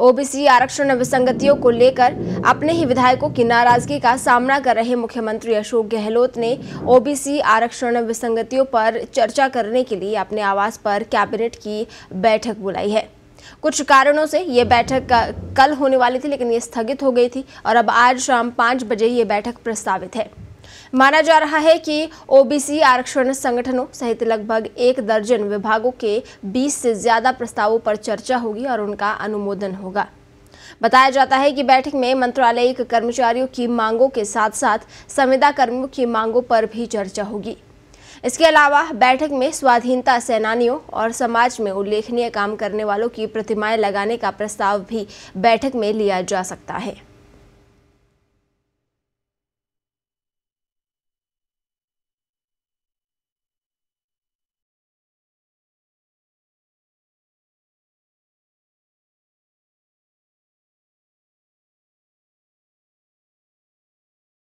OBC आरक्षण विसंगतियों को लेकर अपने ही विधायकों की नाराजगी का सामना कर रहे मुख्यमंत्री अशोक गहलोत ने ओबीसी आरक्षण विसंगतियों पर चर्चा करने के लिए अपने आवास पर कैबिनेट की बैठक बुलाई है कुछ कारणों से ये बैठक कल होने वाली थी लेकिन ये स्थगित हो गई थी और अब आज शाम पाँच बजे ये बैठक प्रस्तावित है माना जा रहा है कि ओबीसी आरक्षण संगठनों सहित लगभग एक दर्जन विभागों के 20 से ज्यादा प्रस्तावों पर चर्चा होगी और उनका अनुमोदन होगा बताया जाता है कि बैठक में मंत्रालयिक कर्मचारियों की मांगों के साथ साथ संविदा कर्मियों की मांगों पर भी चर्चा होगी इसके अलावा बैठक में स्वाधीनता सेनानियों और समाज में उल्लेखनीय काम करने वालों की प्रतिमाएं लगाने का प्रस्ताव भी बैठक में लिया जा सकता है